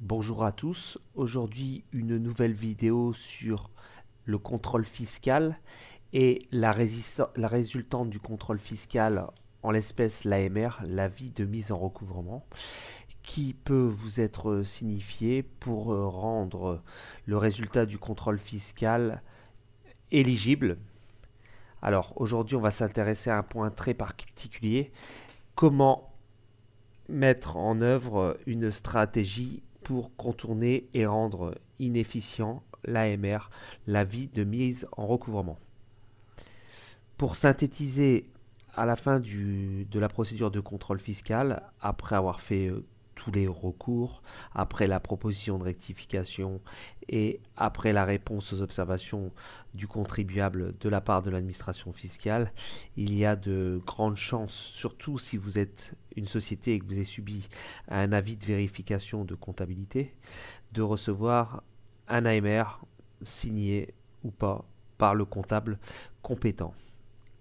Bonjour à tous, aujourd'hui une nouvelle vidéo sur le contrôle fiscal et la, résultante du contrôle fiscal, en l'espèce l'AMR, l'avis de mise en recouvrement, qui peut vous être signifié pour euh, rendre le résultat du contrôle fiscal éligible. Alors aujourd'hui on va s'intéresser à un point très particulier, comment mettre en œuvre une stratégie contourner et rendre inefficient l'AMR, la vie de mise en recouvrement. Pour synthétiser, à la fin du, de la procédure de contrôle fiscal, après avoir fait euh, tous les recours, après la proposition de rectification et après la réponse aux observations du contribuable de la part de l'administration fiscale, il y a de grandes chances, surtout si vous êtes une société et que vous avez subi un avis de vérification de comptabilité, de recevoir un AMR signé ou pas par le comptable compétent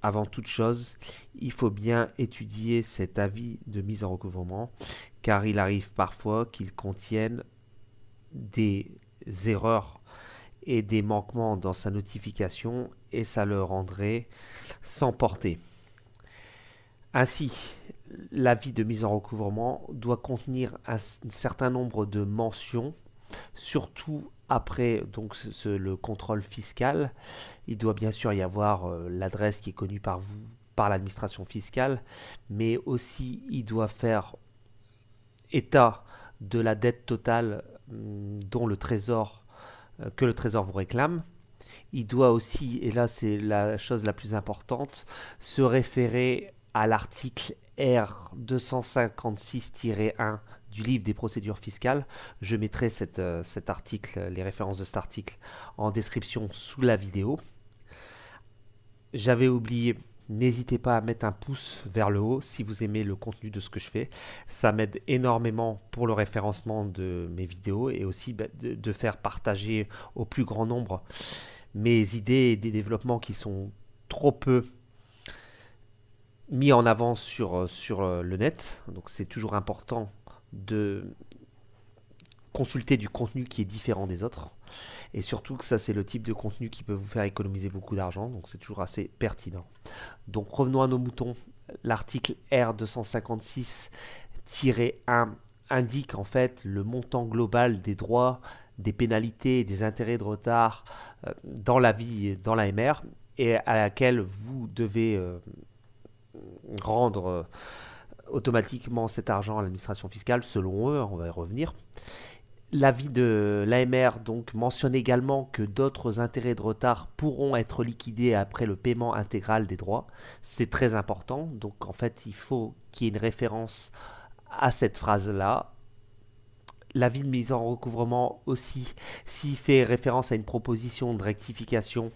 avant toute chose, il faut bien étudier cet avis de mise en recouvrement, car il arrive parfois qu'il contienne des erreurs et des manquements dans sa notification, et ça le rendrait sans portée. Ainsi, l'avis de mise en recouvrement doit contenir un certain nombre de mentions surtout après donc le contrôle fiscal. Il doit bien sûr y avoir euh, l'adresse qui est connue par vous, par l'administration fiscale, mais aussi il doit faire état de la dette totale mm, dont le trésor euh, que le trésor vous réclame. Il doit aussi, et là c'est la chose la plus importante, se référer à l'article R256-1 du livre des procédures fiscales. Je mettrai cette, euh, cet article, les références de cet article en description sous la vidéo. J'avais oublié, n'hésitez pas à mettre un pouce vers le haut si vous aimez le contenu de ce que je fais. Ça m'aide énormément pour le référencement de mes vidéos et aussi bah, de, faire partager au plus grand nombre mes idées et des développements qui sont trop peu mis en avant sur, euh, sur euh, le net. Donc c'est toujours important de consulter du contenu qui est différent des autres. Et surtout que ça, c'est le type de contenu qui peut vous faire économiser beaucoup d'argent, donc c'est toujours assez pertinent. Donc revenons à nos moutons. L'article R256-1 indique en fait le montant global des droits, des pénalités des intérêts de retard euh, dans la vie, dans la MR, et à laquelle vous devez euh, rendre... Euh, automatiquement cet argent à l'administration fiscale, selon eux, hein, on va y revenir. L'avis de l'AMR donc mentionne également que d'autres intérêts de retard pourront être liquidés après le paiement intégral des droits. C'est très important, donc en fait il faut qu'il y ait une référence à cette phrase-là l'avis de mise en recouvrement aussi, s'il fait référence à une proposition de rectification,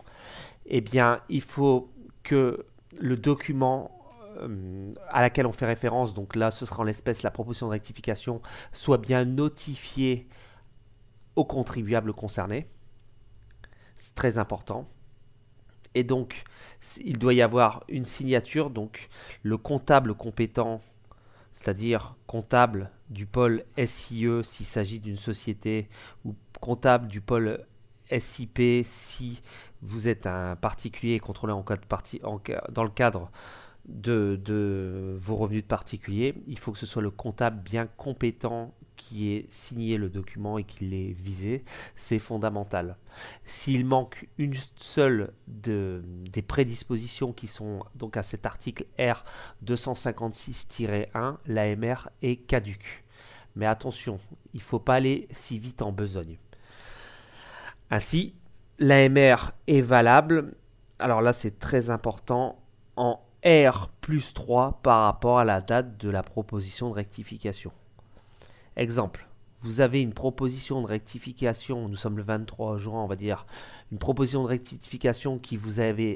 eh bien, il faut que le document euh, à laquelle on fait référence, donc là ce sera en l'espèce la proposition de rectification, soit bien notifiée aux contribuables concernés. C'est très important. Et donc, il doit y avoir une signature, donc le comptable compétent, c'est-à-dire comptable du pôle SIE s'il s'agit d'une société, ou comptable du pôle SIP si vous êtes un particulier contrôlé en, en dans le cadre de, vos revenus de particulier, il faut que ce soit le comptable bien compétent qui ait signé le document et qui l'ait visé. C'est fondamental. S'il manque une seule de, des prédispositions qui sont donc à cet article R256-1, l'AMR est caduque. Mais attention, il ne faut pas aller si vite en besogne. Ainsi, l'AMR est valable, alors là c'est très important, en R plus 3 par rapport à la date de la proposition de rectification. Exemple, vous avez une proposition de rectification, nous sommes le 23 juin, on va dire, une proposition de rectification qui vous,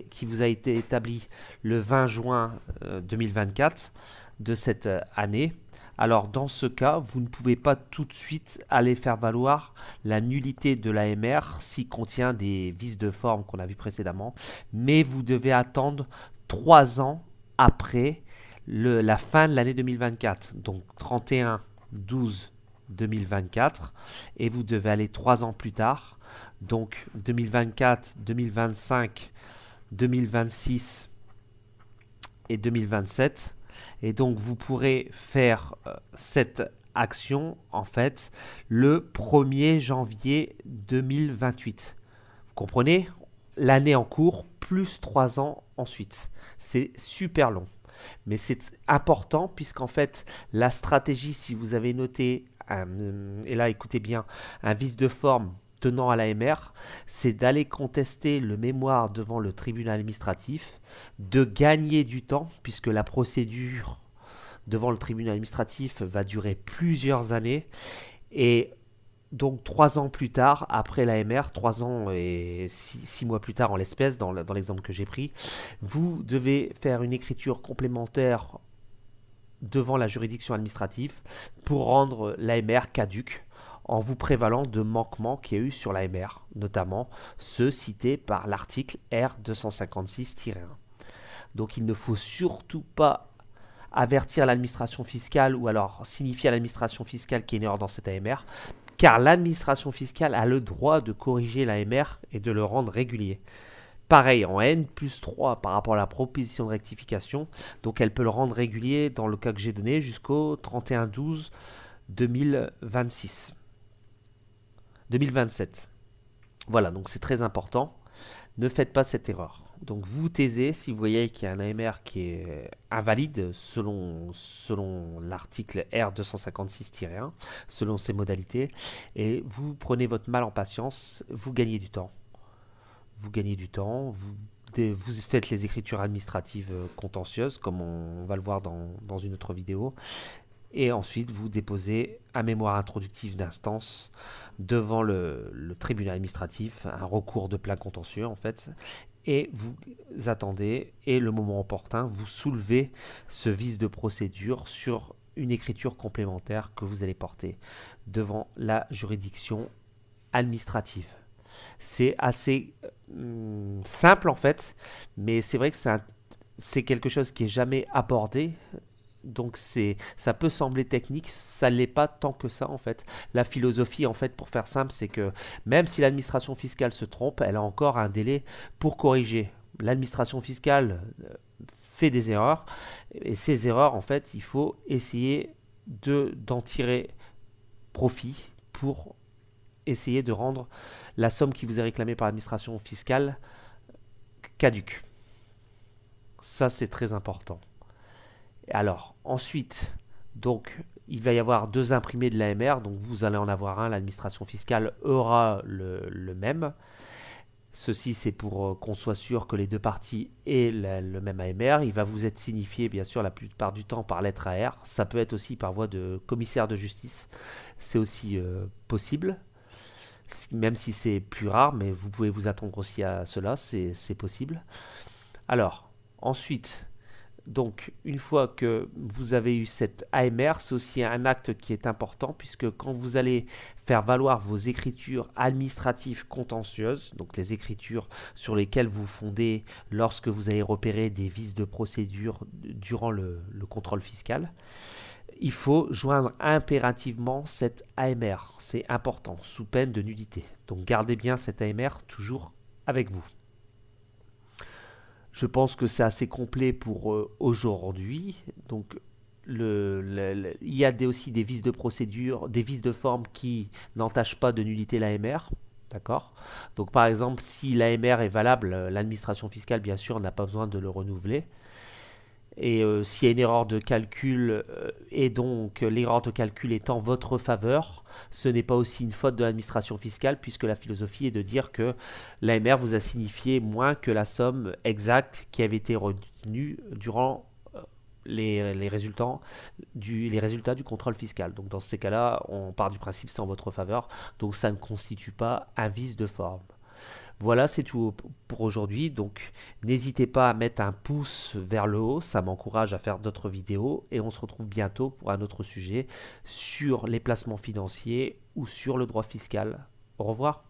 qui vous a été établie le 20 juin 2024 euh, de cette euh, année. Alors dans ce cas, vous ne pouvez pas tout de suite aller faire valoir la nullité de l'AMR s'il contient des vices de forme qu'on a vu précédemment, mais vous devez attendre trois ans après la fin de l'année 2024. Donc 31 12 2024 et vous devez aller trois ans plus tard. Donc 2024, 2025, 2026 et 2027. Et donc vous pourrez faire euh, cette action en fait le 1er janvier 2028. Vous comprenez l'année en cours, plus trois ans ensuite. C'est super long. Mais c'est important puisqu'en fait, la stratégie, si vous avez noté, euh, et là écoutez bien, un vice de forme tenant à la l'AMR, c'est d'aller contester le mémoire devant le tribunal administratif, de gagner du temps puisque la procédure devant le tribunal administratif va durer plusieurs années et donc trois ans plus tard, après l'AMR, trois ans et six, mois plus tard en l'espèce, dans, l'exemple que j'ai pris, vous devez faire une écriture complémentaire devant la juridiction administrative pour rendre l'AMR caduque en vous prévalant de manquements qu'il y a eu sur l'AMR, notamment ceux cités par l'article R256-1. Donc il ne faut surtout pas avertir l'administration fiscale ou alors signifier à l'administration fiscale qu'il y a une erreur dans cette AMR car l'administration fiscale a le droit de corriger l'AMR et de le rendre régulier. Pareil, en N plus 3 par rapport à la proposition de rectification, donc elle peut le rendre régulier dans le cas que j'ai donné jusqu'au 31 12 2026. 2027. Voilà, donc c'est très important. Ne faites pas cette erreur. Donc vous, taisez si vous voyez qu'il y a un AMR qui est invalide selon, selon l'article R256-1, selon ses modalités, et vous prenez votre mal en patience, vous gagnez du temps. Vous gagnez du temps, vous, faites les écritures administratives euh, contentieuses, comme on, va le voir dans, une autre vidéo, et ensuite vous déposez un mémoire introductif d'instance devant le, le, tribunal administratif, un recours de plein contentieux en fait, et vous attendez et le moment opportun, vous soulevez ce vice de procédure sur une écriture complémentaire que vous allez porter devant la juridiction administrative. C'est assez hum, simple en fait, mais c'est vrai que c'est quelque chose qui est jamais abordé donc ça peut sembler technique, ça l'est pas tant que ça en fait. La philosophie en fait, pour faire simple, c'est que même si l'administration fiscale se trompe, elle a encore un délai pour corriger. L'administration fiscale euh, fait des erreurs et ces erreurs en fait, il faut essayer de d'en tirer profit pour essayer de rendre la somme qui vous est réclamée par l'administration fiscale caduque. Ça, c'est très important. Alors, ensuite, donc, il va y avoir deux imprimés de l'AMR, donc vous allez en avoir un, l'administration fiscale aura le, même. Ceci, c'est pour euh, qu'on soit sûr que les deux parties aient le même AMR. Il va vous être signifié, bien sûr, la plupart du temps par lettre AR. Ça peut être aussi par voie de commissaire de justice. C'est aussi euh, possible, même si c'est plus rare, mais vous pouvez vous attendre aussi à cela, c'est possible. Alors, ensuite, donc, une fois que vous avez eu cette AMR, c'est aussi un acte qui est important puisque quand vous allez faire valoir vos écritures administratives contentieuses, donc les écritures sur lesquelles vous fondez lorsque vous avez repéré des vices de procédure durant le, le contrôle fiscal, il faut joindre impérativement cette AMR. C'est important, sous peine de nudité. Donc gardez bien cette AMR toujours avec vous. Je pense que c'est assez complet pour euh, aujourd'hui. Donc, le, il y a des, aussi des vices de procédure, des vices de forme qui n'entachent pas de nullité l'AMR. D'accord Donc, par exemple, si l'AMR est valable, euh, l'administration fiscale, bien sûr, n'a pas besoin de le renouveler. Et euh, s'il y a une erreur de calcul, euh, et donc euh, l'erreur de calcul est en votre faveur, ce n'est pas aussi une faute de l'administration fiscale, puisque la philosophie est de dire que l'AMR vous a signifié moins que la somme exacte qui avait été retenue durant les, les, résultats du, les résultats du contrôle fiscal. Donc dans ces cas-là, on part du principe c'est en votre faveur, donc ça ne constitue pas un vice de forme. Voilà, c'est tout pour aujourd'hui. Donc n'hésitez pas à mettre un pouce vers le haut, ça m'encourage à faire d'autres vidéos et on se retrouve bientôt pour un autre sujet sur les placements financiers ou sur le droit fiscal. Au revoir.